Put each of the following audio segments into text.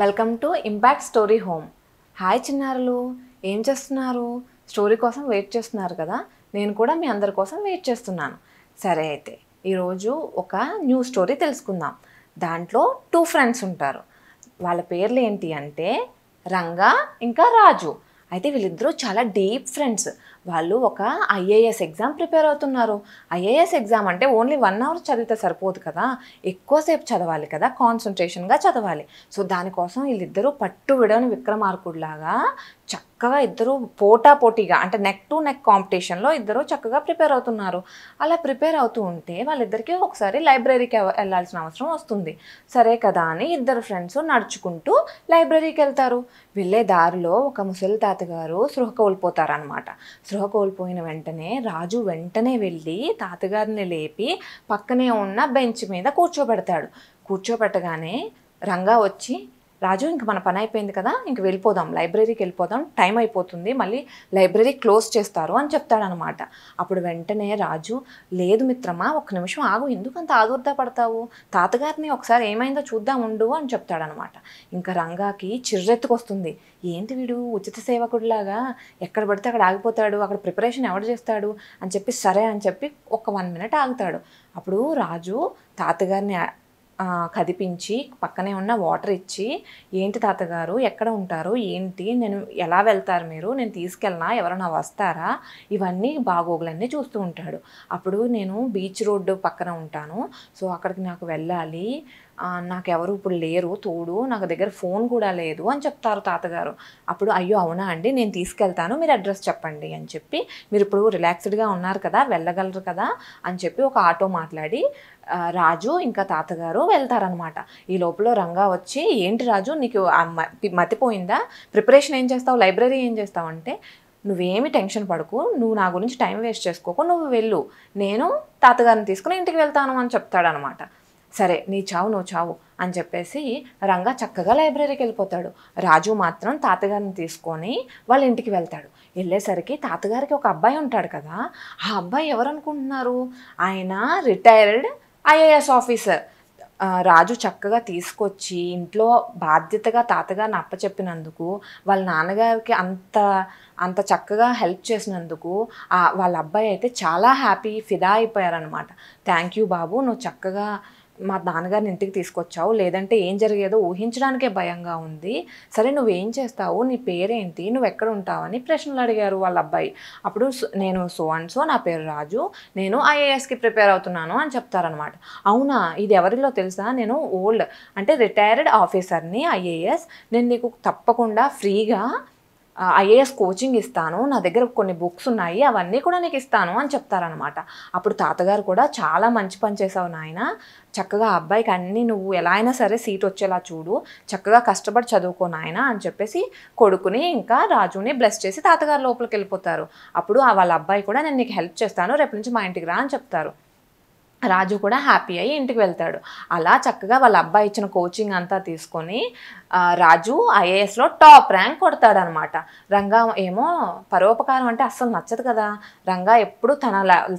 Welcome to impact story home hi చిన్నారులు ఏం చేస్తున్నారు స్టోరీ కోసం వెయిట్ చేస్తున్నారు కదా నేను కూడా మీ అందరి కోసం వెయిట్ చేస్తున్నాను సరే అయితే ఈరోజు ఒక న్యూ స్టోరీ తెలుసుకుందాం దాంట్లో టూ ఫ్రెండ్స్ ఉంటారు వాళ్ళ పేర్లు ఏంటి అంటే రంగా ఇంకా రాజు అయితే వీళ్ళిద్దరూ చాలా డీప్ ఫ్రెండ్స్ వాళ్ళు ఒక ఐఏఎస్ ఎగ్జామ్ ప్రిపేర్ అవుతున్నారు ఐఏఎస్ ఎగ్జామ్ అంటే ఓన్లీ వన్ అవర్ చదివితే సరిపోదు కదా ఎక్కువసేపు చదవాలి కదా కాన్సన్ట్రేషన్గా చదవాలి సో దానికోసం వీళ్ళిద్దరూ పట్టు విడవని లాగా చక్కగా ఇద్దరు పోటా పోటీగా అంటే నెక్ టు నెక్ కాంపిటీషన్లో ఇద్దరు చక్కగా ప్రిపేర్ అవుతున్నారు అలా ప్రిపేర్ అవుతూ ఉంటే వాళ్ళిద్దరికీ ఒకసారి లైబ్రరీకి వెళ్ళాల్సిన అవసరం వస్తుంది సరే కదా అని ఇద్దరు ఫ్రెండ్స్ నడుచుకుంటూ లైబ్రరీకి వెళ్తారు వెళ్ళే దారిలో ఒక ముసలి తాతగారు సృహ కోల్పోతారనమాట సృహ కోల్పోయిన వెంటనే రాజు వెంటనే వెళ్ళి తాతగారిని లేపి పక్కనే ఉన్న బెంచ్ మీద కూర్చోబెడతాడు కూర్చోబెట్టగానే రంగా వచ్చి రాజు ఇంక మన పని అయిపోయింది కదా ఇంక వెళ్ళిపోదాం లైబ్రరీకి వెళ్ళిపోదాం టైం అయిపోతుంది మళ్ళీ లైబ్రరీ క్లోజ్ చేస్తారు అని చెప్తాడనమాట అప్పుడు వెంటనే రాజు లేదు మిత్రమా ఒక నిమిషం ఆగు ఎందుకు అంత ఆదుర్దా పడతావు తాతగారిని ఒకసారి ఏమైందో చూద్దాం ఉండు అని చెప్తాడనమాట ఇంకా రంగాకి చిర్రెత్తుకొస్తుంది ఏంటి వీడు ఉచిత సేవకుడిలాగా ఎక్కడ పడితే అక్కడ ఆగిపోతాడు అక్కడ ప్రిపరేషన్ ఎవడు చేస్తాడు అని చెప్పి సరే అని చెప్పి ఒక వన్ మినిట్ ఆగుతాడు అప్పుడు రాజు తాతగారిని కదిపించి పక్కనే ఉన్న వాటర్ ఇచ్చి ఏంటి తాతగారు ఎక్కడ ఉంటారు ఏంటి నేను ఎలా వెళ్తారు మీరు నేను తీసుకెళ్ళినా ఎవరైనా వస్తారా ఇవన్నీ బాగోగులన్నీ చూస్తూ ఉంటాడు అప్పుడు నేను బీచ్ రోడ్డు పక్కన ఉంటాను సో అక్కడికి నాకు వెళ్ళాలి నాకు ఎవరు ఇప్పుడు లేరు తోడు నాకు దగ్గర ఫోన్ కూడా లేదు అని చెప్తారు తాతగారు అప్పుడు అయ్యో అవునా అండి నేను తీసుకెళ్తాను మీరు అడ్రస్ చెప్పండి అని చెప్పి మీరు ఇప్పుడు రిలాక్స్డ్గా ఉన్నారు కదా వెళ్ళగలరు కదా అని చెప్పి ఒక ఆటో మాట్లాడి రాజు ఇంకా తాతగారు వెళ్తారనమాట ఈ లోపల రంగా వచ్చి ఏంటి రాజు నీకు మతిపోయిందా ప్రిపరేషన్ ఏం చేస్తావు లైబ్రరీ ఏం చేస్తావు అంటే నువ్వేమి టెన్షన్ పడకు నువ్వు నా గురించి టైం వేస్ట్ చేసుకోకు నువ్వు వెళ్ళు నేను తాతగారిని తీసుకుని ఇంటికి వెళ్తాను అని చెప్తాడనమాట సరే నీ చావు నువ్వు చావు అని చెప్పేసి రంగా చక్కగా లైబ్రరీకి వెళ్ళిపోతాడు రాజు మాత్రం తాతగారిని తీసుకొని వాళ్ళ ఇంటికి వెళ్తాడు వెళ్ళేసరికి తాతగారికి ఒక అబ్బాయి ఉంటాడు కదా ఆ అబ్బాయి ఎవరనుకుంటున్నారు ఆయన రిటైర్డ్ ఐఏఎస్ ఆఫీసర్ రాజు చక్కగా తీసుకొచ్చి ఇంట్లో బాధ్యతగా తాతగారిని అప్పచెప్పినందుకు వాళ్ళ నాన్నగారికి అంత అంత చక్కగా హెల్ప్ చేసినందుకు వాళ్ళ అబ్బాయి అయితే చాలా హ్యాపీ ఫిదా అయిపోయారనమాట థ్యాంక్ యూ బాబు నువ్వు చక్కగా మా నాన్నగారిని ఇంటికి తీసుకొచ్చావు లేదంటే ఏం జరిగేదో ఊహించడానికే భయంగా ఉంది సరే నువ్వేం చేస్తావు నీ పేరేంటి నువ్వు ఎక్కడ ఉంటావని ప్రశ్నలు అడిగారు వాళ్ళ అబ్బాయి అప్పుడు నేను సో అండ్ సో నా పేరు రాజు నేను ఐఏఎస్కి ప్రిపేర్ అవుతున్నాను అని చెప్తారనమాట అవునా ఇది ఎవరిలో తెలుసా నేను ఓల్డ్ అంటే రిటైర్డ్ ఆఫీసర్ని ఐఏఎస్ నేను నీకు తప్పకుండా ఫ్రీగా ఐఏఎస్ కోచింగ్ ఇస్తాను నా దగ్గర కొన్ని బుక్స్ ఉన్నాయి అవన్నీ కూడా నీకు ఇస్తాను అని చెప్తారనమాట అప్పుడు తాతగారు కూడా చాలా మంచి పని చేసావు నాయన చక్కగా అబ్బాయికి అన్నీ నువ్వు ఎలా అయినా సరే సీట్ వచ్చేలా చూడు చక్కగా కష్టపడి చదువుకో నాయన అని చెప్పేసి కొడుకుని ఇంకా రాజుని బ్లెస్ చేసి తాతగారు లోపలికి వెళ్ళిపోతారు అప్పుడు వాళ్ళ అబ్బాయి కూడా నేను నీకు హెల్ప్ చేస్తాను రేపు నుంచి మా ఇంటికి రా అని చెప్తారు రాజు కూడా హ్యాపీ అయ్యి ఇంటికి వెళ్తాడు అలా చక్కగా వాళ్ళ అబ్బాయి ఇచ్చిన కోచింగ్ అంతా తీసుకొని రాజు ఐఏఎస్లో టాప్ ర్యాంక్ కొడతాడనమాట రంగా ఏమో పరోపకారం అంటే అస్సలు నచ్చదు కదా రంగా ఎప్పుడు తన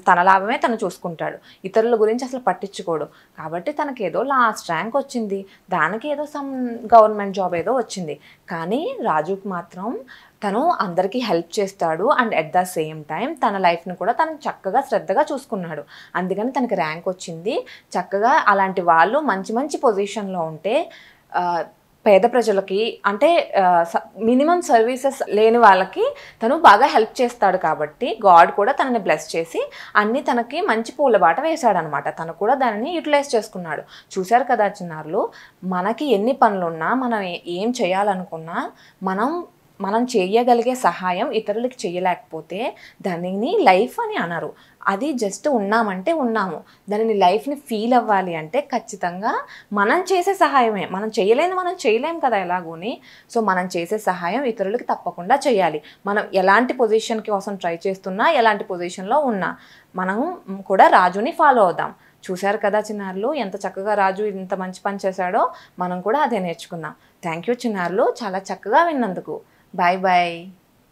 తన లాభమే తను చూసుకుంటాడు ఇతరుల గురించి అసలు పట్టించుకోడు కాబట్టి తనకి ఏదో లాస్ట్ ర్యాంక్ వచ్చింది దానికి ఏదో సమ్ గవర్నమెంట్ జాబ్ ఏదో వచ్చింది కానీ రాజుకి మాత్రం తను అందరికీ హెల్ప్ చేస్తాడు and at the same time తన లైఫ్ని కూడా తను చక్కగా శ్రద్ధగా చూసుకున్నాడు అందుకని తనకి ర్యాంక్ వచ్చింది చక్కగా అలాంటి వాళ్ళు మంచి మంచి పొజిషన్లో ఉంటే పేద ప్రజలకి అంటే మినిమం సర్వీసెస్ లేని వాళ్ళకి తను బాగా హెల్ప్ చేస్తాడు కాబట్టి గాడ్ కూడా తనని బ్లెస్ చేసి అన్ని తనకి మంచి పూల బాట వేశాడనమాట తను కూడా దానిని యూటిలైజ్ చేసుకున్నాడు చూశారు కదా చిన్నారులు మనకి ఎన్ని పనులున్నా మనం ఏం చేయాలనుకున్నా మనం మనం చేయగలిగే సహాయం ఇతరులకు చేయలేకపోతే దానిని లైఫ్ అని అనరు అది జస్ట్ ఉన్నామంటే ఉన్నాము దానిని లైఫ్ని ఫీల్ అవ్వాలి అంటే ఖచ్చితంగా మనం చేసే సహాయమే మనం చేయలేని మనం చేయలేం కదా ఎలాగోని సో మనం చేసే సహాయం ఇతరులకు తప్పకుండా చేయాలి మనం ఎలాంటి పొజిషన్ కోసం ట్రై చేస్తున్నా ఎలాంటి పొజిషన్లో ఉన్నా మనం కూడా రాజుని ఫాలో అవుదాం చూశారు కదా చిన్నారులు ఎంత చక్కగా రాజు ఇంత మంచి పని చేశాడో మనం కూడా అదే నేర్చుకుందాం థ్యాంక్ యూ చిన్నారులు చాలా చక్కగా విన్నందుకు Bye bye.